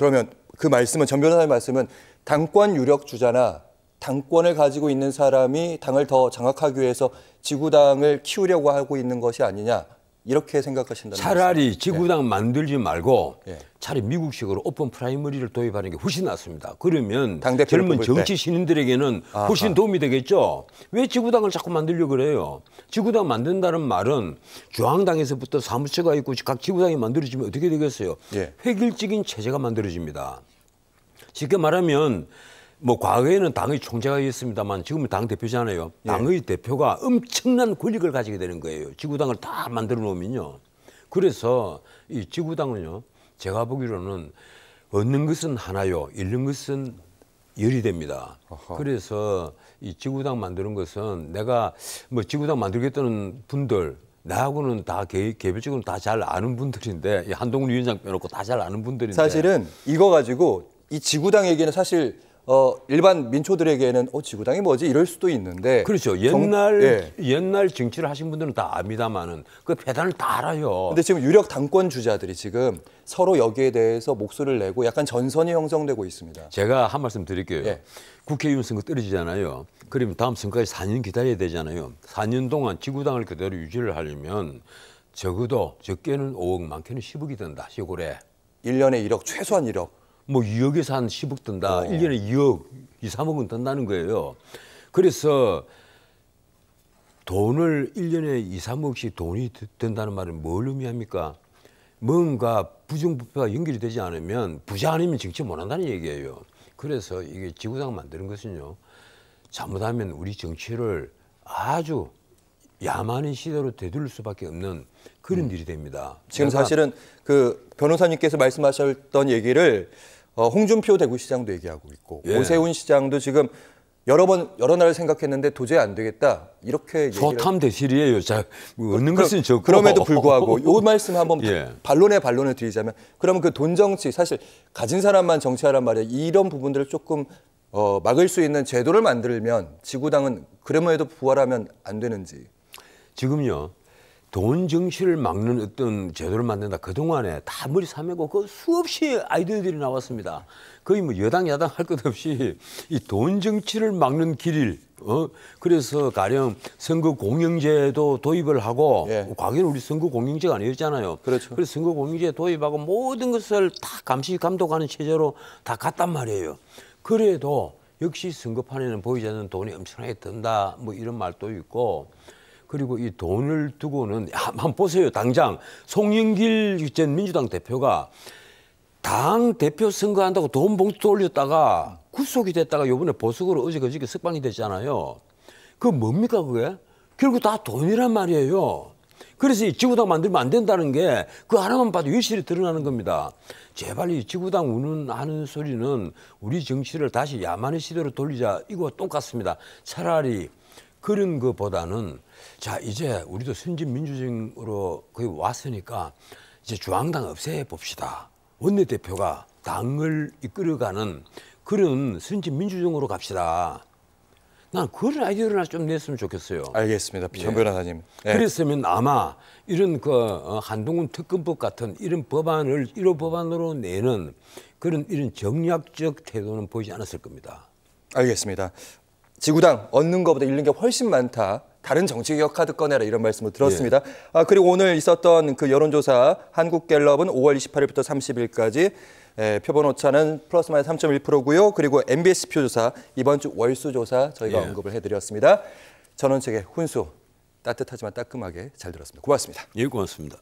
그러면 그 말씀은 전 변호사의 말씀은 당권 유력 주자나 당권을 가지고 있는 사람이 당을 더 장악하기 위해서 지구당을 키우려고 하고 있는 것이 아니냐 이렇게 생각하신다는 차라리 말씀. 네. 지구당 예. 만들지 말고 예. 차라리 미국식으로 오픈 프라이머리를 도입하는 게 훨씬 낫습니다. 그러면 젊은 정치 때. 신인들에게는 아하. 훨씬 도움이 되겠죠. 왜 지구당을 자꾸 만들려고 그래요? 지구당 만든다는 말은 중앙당에서부터 사무처가 있고 각 지구당이 만들어지면 어떻게 되겠어요? 예. 획일적인 체제가 만들어집니다. 쉽게 말하면 뭐 과거에는 당의 총재가있습니다만 었 지금은 당 대표잖아요. 예. 당의 예. 대표가 엄청난 권력을 가지게 되는 거예요. 지구당을 다 만들어 놓으면요. 그래서 이 지구당은요. 제가 보기로는 얻는 것은 하나요. 잃는 것은 열이 됩니다. 어허. 그래서 이 지구당 만드는 것은 내가 뭐 지구당 만들겠다는 분들 나하고는 다 개, 개 별적으로 다 잘 아는 분들인데 한동훈 위원장 빼놓고 다 잘 아는 분들인데 사실은 이거 가지고 이 지구당 얘기는 사실 어, 일반 민초들에게는 어, 지구당이 뭐지 이럴 수도 있는데 그렇죠 옛날 정, 예. 옛날 정치를 하신 분들은 다 압니다만은 그 배단을 다 알아요. 근데 지금 유력 당권 주자들이 지금 서로 여기에 대해서 목소리를 내고 약간 전선이 형성되고 있습니다. 제가 한 말씀 드릴게요. 예. 국회의원 선거 떨어지잖아요. 그러면 다음 선거까지 4년 기다려야 되잖아요. 4년 동안 지구당을 그대로 유지를 하려면 적어도 적게는 5억 많게는 10억이 된다 시골에. 1년에 1억 최소한 1억. 뭐 2억에서 한 10억 든다. 1년에 2억, 2, 3억은 든다는 거예요. 그래서 돈을 1년에 2, 3억씩 돈이 된다는 말은 뭘 의미합니까? 뭔가 부정부패가 연결이 되지 않으면 부자 아니면 정치 못한다는 얘기예요. 그래서 이게 지구상 만드는 것은요. 잘못하면 우리 정치를 아주 야만인 시대로 되돌릴 수밖에 없는 그런 음. 일이 됩니다. 지금 그러니까 사실은 그 변호사님께서 말씀하셨던 얘기를 어, 홍준표 대구시장도 얘기하고 있고 예. 오세훈 시장도 지금 여러 번 여러 날 생각했는데 도저히 안 되겠다 이렇게 소탐 대실이에요. 자 뭐 얻는 그, 것은 적 그럼에도 불구하고 이 말씀 한번 예. 반론에 반론을 드리자면 그러면 그 돈 정치 사실 가진 사람만 정치하란 말이야 이런 부분들을 조금 어, 막을 수 있는 제도를 만들면 지구당은 그럼에도 부활하면 안 되는지 지금요 돈 정치를 막는 어떤 제도를 만든다. 그동안에 다 머리 삼매고그 수없이 아이디어들이 나왔습니다. 거의 뭐 여당, 야당 할 것 없이 이 돈 정치를 막는 길을 어? 그래서 가령 선거 공영제도 도입을 하고 예. 과거에는 우리 선거 공영제가 아니었잖아요. 그렇죠. 그래서 선거 공영제 도입하고 모든 것을 다 감시 감독하는 체제로 다 갔단 말이에요. 그래도 역시 선거판에는 보이지 않는 돈이 엄청나게 든다 뭐 이런 말도 있고 그리고 이 돈을 두고는 한번 보세요. 당장 송영길 전 민주당 대표가 당 대표 선거한다고 돈 봉투 올렸다가 구속이 됐다가 요번에 보석으로 어제 그저께 석방이 됐잖아요. 그 뭡니까 그게? 결국 다 돈이란 말이에요. 그래서 이 지구당 만들면 안 된다는 게 그 하나만 봐도 위실이 드러나는 겁니다. 제발 이 지구당 우는 하는 소리는 우리 정치를 다시 야만의 시대로 돌리자 이거 똑같습니다. 차라리 그런 것보다는 자 이제 우리도 선진 민주적으로 거의 왔으니까 이제 중앙당 없애 봅시다. 원내대표가 당을 이끌어가는 그런 선진 민주정으로 갑시다. 난 그런 아이디어를 좀 냈으면 좋겠어요. 알겠습니다. 예. 비 변호사님. 예. 그랬으면 아마 이런 그 어, 한동훈 특검법 같은 이런 법안을 1호 법안으로 내는 그런 이런 정략적 태도는 보이지 않았을 겁니다. 알겠습니다. 지구당 얻는 것보다 잃는 게 훨씬 많다. 다른 정치개혁 카드 꺼내라 이런 말씀을 들었습니다. 예. 아, 그리고 오늘 있었던 그 여론조사 한국갤럽은 5월 28일부터 30일까지 예, 표본 오차는 플러스 마이너스 3.1%고요. 그리고 MBS 표조사 이번 주 월수 조사 저희가 예. 언급을 해드렸습니다. 전원책의 훈수 따뜻하지만 따끔하게 잘 들었습니다. 고맙습니다. 예, 고맙습니다.